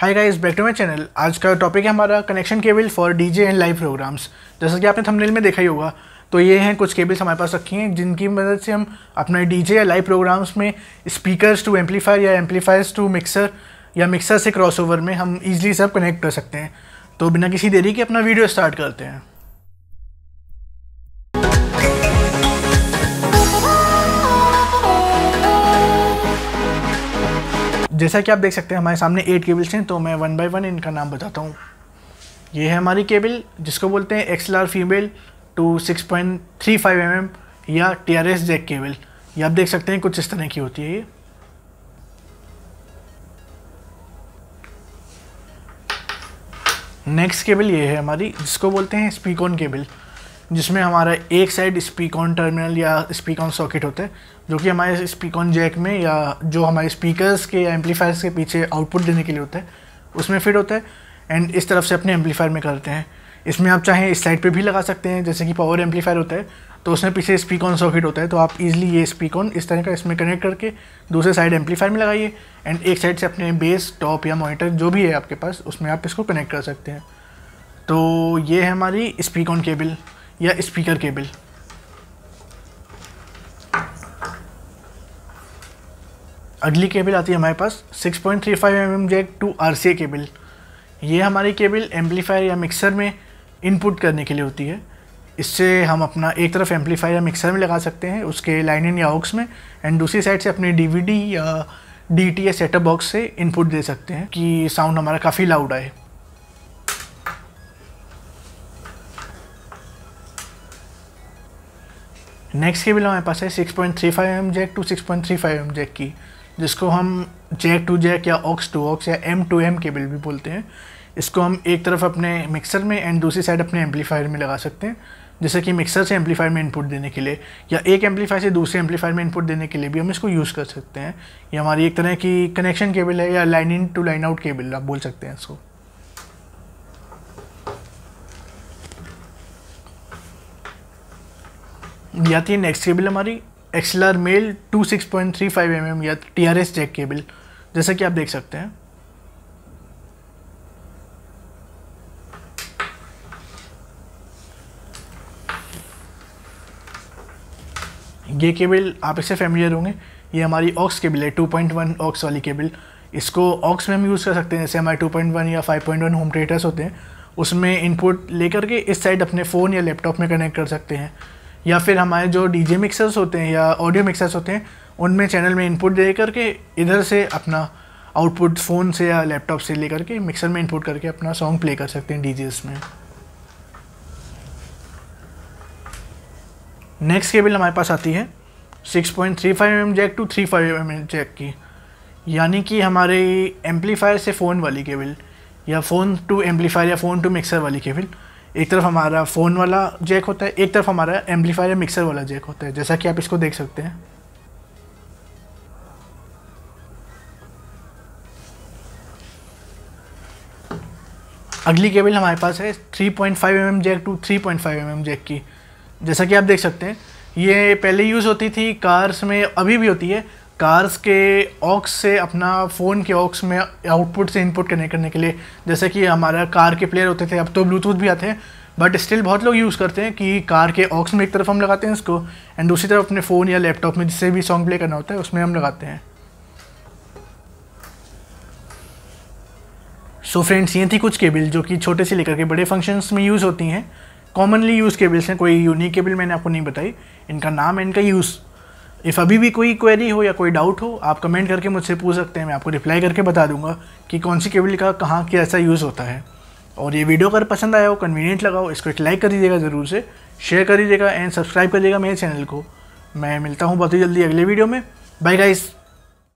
hi guys back to my channel आज का topic है हमारा connection cable for DJ and live programs जैसा कि आपने थंबनेल में देखा ही होगा तो ये हैं कुछ केबल्स हमारे पास रखी हैं जिनकी मदद से हम अपने डीजे या लाइव प्रोग्राम्स में स्पीकर्स टू एम्पलीफायर या एम्पलीफायर्स टू मिक्सर या मिक्सर से क्रॉस में हम ईजिली सब कनेक्ट कर सकते हैं तो बिना किसी देरी के अपना वीडियो स्टार्ट करते हैं जैसा कि आप देख सकते हैं हमारे सामने एट केबल्स हैं तो मैं वन बाय वन इनका नाम बताता हूँ ये है हमारी केबल जिसको बोलते हैं XLR female to six point three five M M या T R S jack cable ये आप देख सकते हैं कुछ इस तरह की होती है ये नेक्स्ट केबल ये है हमारी जिसको बोलते हैं स्पीकॉन केबल जिसमें हमारा एक साइड स्पीक ऑन टर्मिनल या स्पीक ऑन सॉकेट होता है जो कि हमारे स्पीक ऑन जैक में या जो हमारे स्पीकर्स के या एम्पलीफायर्स के पीछे आउटपुट देने के लिए होता है उसमें फिट होता है एंड इस तरफ से अपने एम्पलीफायर में करते हैं इसमें आप चाहें इस साइड पे भी लगा सकते हैं जैसे कि पावर एम्पलीफायर होता है तो उसमें पीछे स्पीक ऑन सॉकेट होता है तो आप इजीली ये स्पीक ऑन इस तरह का इसमें कनेक्ट करके दूसरे साइड एम्पलीफायर में लगाइए एंड एक साइड से अपने बेस टॉप या मोनीटर जो भी है आपके पास उसमें आप इसको कनेक्ट कर सकते हैं तो ये है हमारी स्पीक ऑन केबल या स्पीकर केबल अगली केबल आती है हमारे पास 6.35 point three five M M jack to R C cable ये हमारी केबल एम्पलीफायर या मिक्सर में इनपुट करने के लिए होती है इससे हम अपना एक तरफ एम्पलीफायर या मिक्सर में लगा सकते हैं उसके लाइन इन या ऑक्स में एंड दूसरी साइड से अपने डीवीडी या डी टी या सेटअप बॉक्स से इनपुट दे सकते हैं कि साउंड हमारा काफ़ी लाउड आए नेक्स्ट केबल हमारे पास है 6.35 point three five M jack to six point three five M jack की जिसको हम जैक टू जैक या ऑक्स टू ऑक्स या एम टू एम केबल भी बोलते हैं इसको हम एक तरफ अपने मिक्सर में एंड दूसरी साइड अपने एम्पलीफायर में लगा सकते हैं जैसे कि मिक्सर से एम्पलीफायर में इनपुट देने के लिए या एक एम्पलीफायर से दूसरे एम्पलीफायर में इनपुट देने के लिए भी हम इसको यूज़ कर सकते हैं ये हमारी एक तरह की कनेक्शन केबल है या line in to line out cable आप बोल सकते हैं इसको या थी नेक्स्ट केबल हमारी XLR male to six point three five M M या T R S jack cable जैसा कि आप देख सकते हैं ये केबल आप इससे फैमिलियर होंगे ये हमारी ऑक्स केबल है 2.1 ऑक्स वाली केबल इसको ऑक्स में हम यूज़ कर सकते हैं जैसे हमारे 2.1 या 5.1 होम थिएटर्स होते हैं उसमें इनपुट लेकर के इस साइड अपने फ़ोन या लैपटॉप में कनेक्ट कर सकते हैं या फिर हमारे जो जे मिक्सर्स होते हैं या ऑडियो मिक्सर्स होते हैं उनमें चैनल में इनपुट दे करके इधर से अपना आउटपुट फ़ोन से या लैपटॉप से लेकर के मिक्सर में इनपुट करके अपना सॉन्ग प्ले कर सकते हैं डी में नेक्स्ट केबल हमारे पास आती है 6.35 point mm jack to 3.5 five mm jack की यानी कि हमारे एम्पलीफायर से फ़ोन वाली केबल या फ़ोन टू एम्पलीफायर या फ़ोन टू मिक्सर वाली केबल एक तरफ हमारा फ़ोन वाला जैक होता है एक तरफ हमारा एम्पलीफायर या मिक्सर वाला जैक होता है जैसा कि आप इसको देख सकते हैं अगली केबल हमारे पास है 3.5 point mm jack to 3.5 point mm jack की जैसा कि आप देख सकते हैं ये पहले यूज़ होती थी कार्स में अभी भी होती है कार्स के ऑक्स से अपना फ़ोन के ऑक्स में आउटपुट से इनपुट कनेक्ट करने के लिए जैसे कि हमारा कार के प्लेयर होते थे अब तो ब्लूटूथ भी आते हैं बट स्टिल बहुत लोग यूज़ करते हैं कि कार के ऑक्स में एक तरफ हम लगाते हैं इसको एंड दूसरी तरफ अपने फ़ोन या लैपटॉप में जिससे भी सॉन्ग प्ले करना होता है उसमें हम लगाते हैं सो so फ्रेंड्स ये थी कुछ केबल जो कि छोटे से लेकर के बड़े फंक्शंस में यूज़ होती हैं कॉमनली यूज़ केबल्स हैं कोई यूनिक केबल मैंने आपको नहीं बताई इनका नाम है इनका यूज़ इफ़ अभी भी कोई क्वेरी हो या कोई डाउट हो आप कमेंट करके मुझसे पूछ सकते हैं मैं आपको रिप्लाई करके बता दूंगा कि कौन सी केबल का कहाँ कैसा यूज़ होता है और ये वीडियो अगर पसंद आया हो कन्वीनियंट लगा हो इसको एक लाइक कर दीजिएगा ज़रूर से शेयर कर दीजिएगा एंड सब्सक्राइब कर दीजिएगा मेरे चैनल को मैं मिलता हूँ बहुत ही जल्दी अगले वीडियो में बाय गाइज़